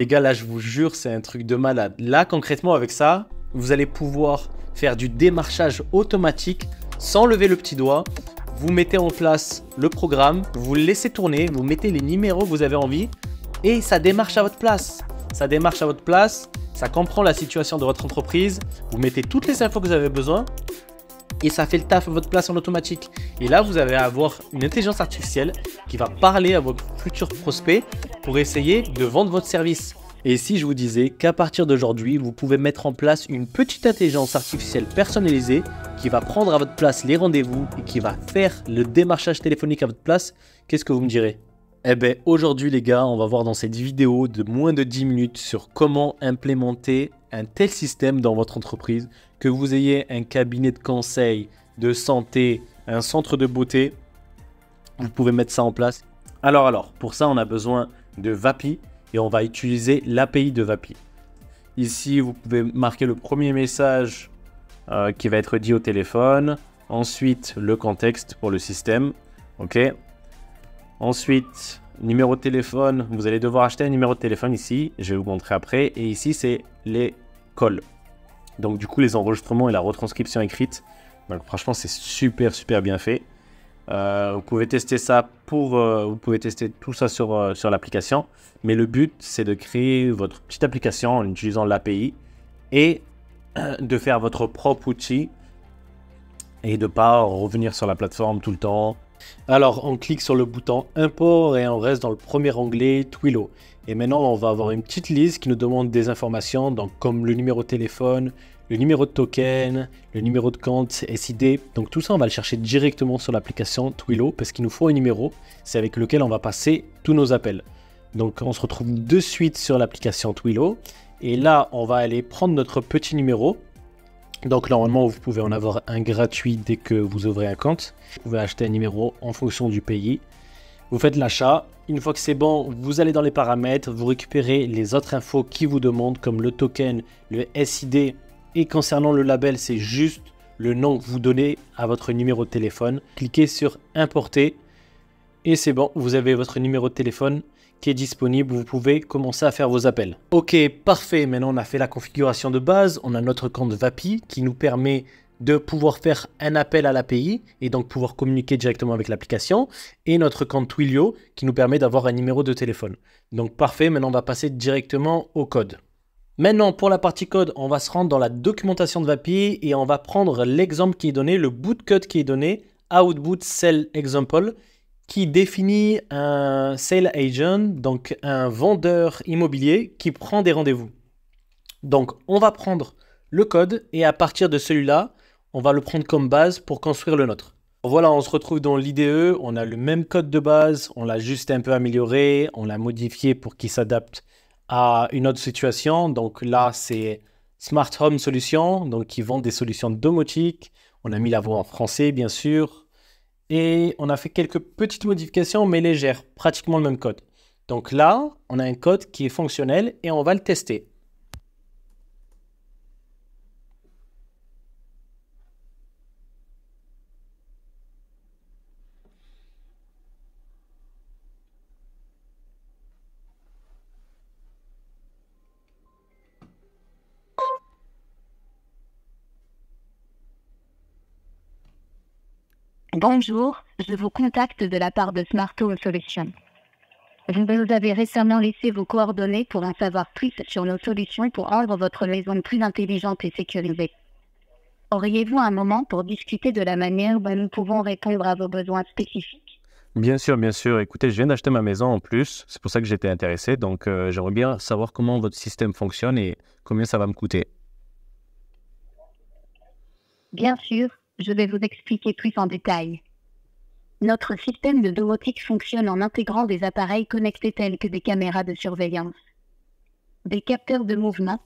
Les gars, là, je vous jure, c'est un truc de malade. Là, concrètement, avec ça, vous allez pouvoir faire du démarchage automatique sans lever le petit doigt. Vous mettez en place le programme, vous laissez tourner, vous mettez les numéros que vous avez envie et ça démarche à votre place. Ça démarche à votre place, ça comprend la situation de votre entreprise, vous mettez toutes les infos que vous avez besoin et ça fait le taf à votre place en automatique. Et là, vous allez avoir une intelligence artificielle qui va parler à vos futurs prospects pour essayer de vendre votre service. Et si je vous disais qu'à partir d'aujourd'hui, vous pouvez mettre en place une petite intelligence artificielle personnalisée qui va prendre à votre place les rendez-vous et qui va faire le démarchage téléphonique à votre place, qu'est-ce que vous me direz eh bien aujourd'hui les gars, on va voir dans cette vidéo de moins de 10 minutes sur comment implémenter un tel système dans votre entreprise, que vous ayez un cabinet de conseil, de santé, un centre de beauté, vous pouvez mettre ça en place. Alors alors, pour ça on a besoin de Vapi et on va utiliser l'API de Vapi. Ici vous pouvez marquer le premier message euh, qui va être dit au téléphone, ensuite le contexte pour le système, ok Ensuite, numéro de téléphone. Vous allez devoir acheter un numéro de téléphone ici. Je vais vous montrer après. Et ici, c'est les calls. Donc du coup, les enregistrements et la retranscription écrite. franchement, c'est super, super bien fait. Euh, vous pouvez tester ça pour, euh, vous pouvez tester tout ça sur, euh, sur l'application. Mais le but, c'est de créer votre petite application en utilisant l'API et de faire votre propre outil et de ne pas revenir sur la plateforme tout le temps, alors, on clique sur le bouton Import et on reste dans le premier onglet Twilio. Et maintenant, on va avoir une petite liste qui nous demande des informations, donc comme le numéro de téléphone, le numéro de token, le numéro de compte SID. Donc tout ça, on va le chercher directement sur l'application Twilio parce qu'il nous faut un numéro, c'est avec lequel on va passer tous nos appels. Donc on se retrouve de suite sur l'application Twilio. Et là, on va aller prendre notre petit numéro donc normalement, vous pouvez en avoir un gratuit dès que vous ouvrez un compte. Vous pouvez acheter un numéro en fonction du pays. Vous faites l'achat. Une fois que c'est bon, vous allez dans les paramètres, vous récupérez les autres infos qui vous demandent, comme le token, le SID. Et concernant le label, c'est juste le nom que vous donnez à votre numéro de téléphone. Cliquez sur Importer. Et c'est bon, vous avez votre numéro de téléphone qui est disponible, vous pouvez commencer à faire vos appels. Ok, parfait, maintenant on a fait la configuration de base, on a notre compte VAPI qui nous permet de pouvoir faire un appel à l'API et donc pouvoir communiquer directement avec l'application et notre compte Twilio qui nous permet d'avoir un numéro de téléphone. Donc parfait, maintenant on va passer directement au code. Maintenant, pour la partie code, on va se rendre dans la documentation de VAPI et on va prendre l'exemple qui est donné, le code qui est donné, outboot cell example, qui définit un sale agent, donc un vendeur immobilier qui prend des rendez-vous. Donc on va prendre le code et à partir de celui-là, on va le prendre comme base pour construire le nôtre. Voilà, on se retrouve dans l'IDE, on a le même code de base, on l'a juste un peu amélioré, on l'a modifié pour qu'il s'adapte à une autre situation. Donc là, c'est Smart Home Solutions, donc qui vend des solutions domotiques. On a mis la voix en français, bien sûr et on a fait quelques petites modifications, mais légères, pratiquement le même code. Donc là, on a un code qui est fonctionnel et on va le tester. Bonjour, je vous contacte de la part de Smart Home Solutions. Vous avez récemment laissé vos coordonnées pour un savoir plus sur nos solutions pour rendre votre maison plus intelligente et sécurisée. Auriez-vous un moment pour discuter de la manière dont nous pouvons répondre à vos besoins spécifiques Bien sûr, bien sûr. Écoutez, je viens d'acheter ma maison en plus, c'est pour ça que j'étais intéressé, donc euh, j'aimerais bien savoir comment votre système fonctionne et combien ça va me coûter. Bien sûr, je vais vous expliquer plus en détail. Notre système de domotique fonctionne en intégrant des appareils connectés tels que des caméras de surveillance, des capteurs de mouvement,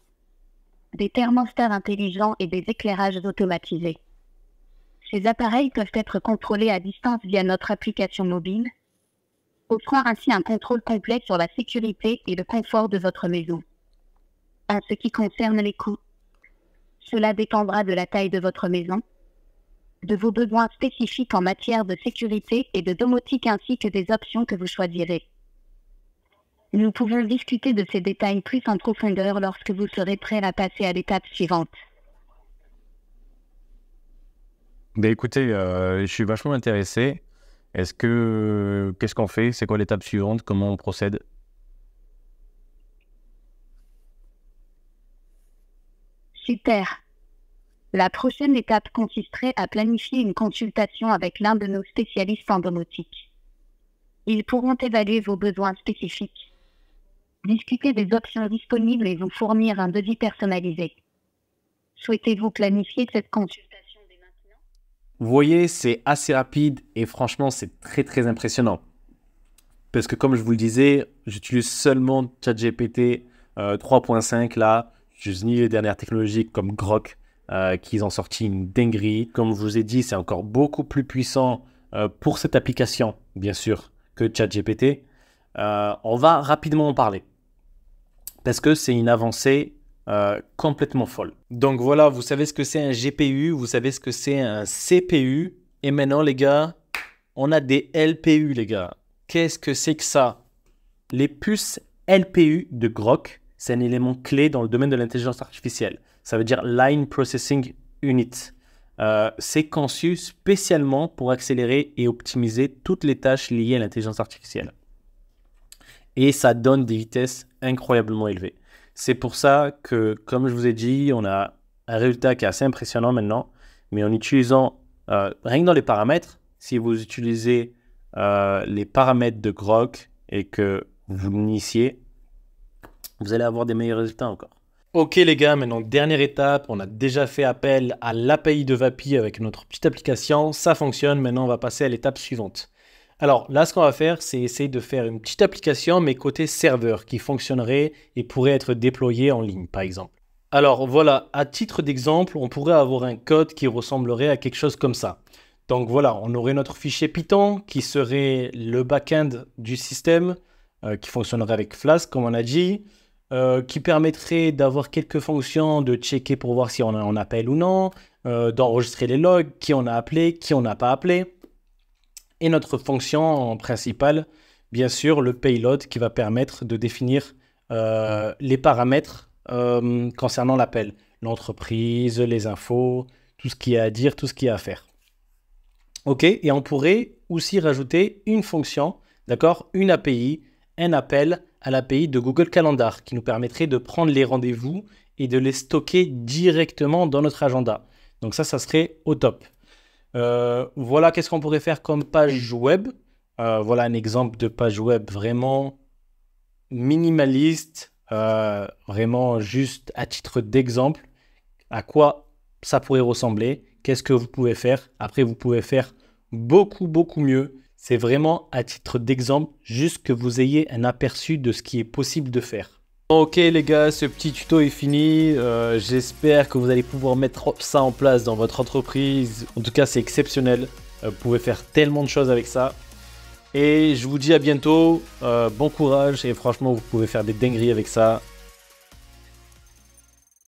des thermostats intelligents et des éclairages automatisés. Ces appareils peuvent être contrôlés à distance via notre application mobile, offrant ainsi un contrôle complet sur la sécurité et le confort de votre maison. En ce qui concerne les coûts, cela dépendra de la taille de votre maison, de vos besoins spécifiques en matière de sécurité et de domotique ainsi que des options que vous choisirez. Nous pouvons discuter de ces détails plus en profondeur lorsque vous serez prêt à passer à l'étape suivante. Ben, écoutez, euh, je suis vachement intéressé. est que qu'est-ce qu'on fait C'est quoi l'étape suivante Comment on procède Super. La prochaine étape consisterait à planifier une consultation avec l'un de nos spécialistes en domotique. Ils pourront évaluer vos besoins spécifiques, discuter des options disponibles et vous fournir un devis personnalisé. Souhaitez-vous planifier cette consultation dès maintenant Vous voyez, c'est assez rapide et franchement, c'est très très impressionnant. Parce que comme je vous le disais, j'utilise seulement ChatGPT 3.5 euh, là, je ni les dernières technologies comme Grok, euh, qu'ils ont sorti une dinguerie. Comme je vous ai dit, c'est encore beaucoup plus puissant euh, pour cette application, bien sûr, que ChatGPT. Euh, on va rapidement en parler parce que c'est une avancée complètement folle. Donc voilà, vous savez ce que c'est un GPU, vous savez ce que c'est un CPU, et maintenant les gars, on a des LPU les gars. Qu'est-ce que c'est que ça Les puces LPU de Grok, c'est un élément clé dans le domaine de l'intelligence artificielle ça veut dire Line Processing Unit. Euh, c'est conçu spécialement pour accélérer et optimiser toutes les tâches liées à l'intelligence artificielle. Et ça donne des vitesses incroyablement élevées. C'est pour ça que, comme je vous ai dit, on a un résultat qui est assez impressionnant maintenant, mais en utilisant, euh, rien que dans les paramètres, si vous utilisez euh, les paramètres de Grok et que vous l'initiez, vous allez avoir des meilleurs résultats encore. Ok les gars, maintenant dernière étape, on a déjà fait appel à l'API de Vapi avec notre petite application, ça fonctionne, maintenant on va passer à l'étape suivante. Alors là ce qu'on va faire c'est essayer de faire une petite application mais côté serveur qui fonctionnerait et pourrait être déployée en ligne par exemple. Alors voilà, à titre d'exemple, on pourrait avoir un code qui ressemblerait à quelque chose comme ça. Donc voilà, on aurait notre fichier Python qui serait le back-end du système euh, qui fonctionnerait avec Flask comme on a dit. Euh, qui permettrait d'avoir quelques fonctions, de checker pour voir si on a un appel ou non, euh, d'enregistrer les logs, qui on a appelé, qui on n'a pas appelé. Et notre fonction principale, bien sûr, le payload qui va permettre de définir euh, les paramètres concernant l'appel, l'entreprise, les infos, tout ce qu'il y a à dire, tout ce qu'il y a à faire. OK Et on pourrait aussi rajouter une fonction, d'accord Une API, un appel à l'API de Google Calendar qui nous permettrait de prendre les rendez-vous et de les stocker directement dans notre agenda. Donc ça, ça serait au top. Euh, voilà, qu'est-ce qu'on pourrait faire comme page web euh, Voilà un exemple de page web vraiment minimaliste, euh, vraiment juste à titre d'exemple, à quoi ça pourrait ressembler, qu'est-ce que vous pouvez faire. Après, vous pouvez faire beaucoup, beaucoup mieux. C'est vraiment à titre d'exemple, juste que vous ayez un aperçu de ce qui est possible de faire. Ok les gars, ce petit tuto est fini. Euh, j'espère que vous allez pouvoir mettre ça en place dans votre entreprise. En tout cas, c'est exceptionnel. Euh, vous pouvez faire tellement de choses avec ça. Et je vous dis à bientôt. Euh, bon courage et franchement, vous pouvez faire des dingueries avec ça.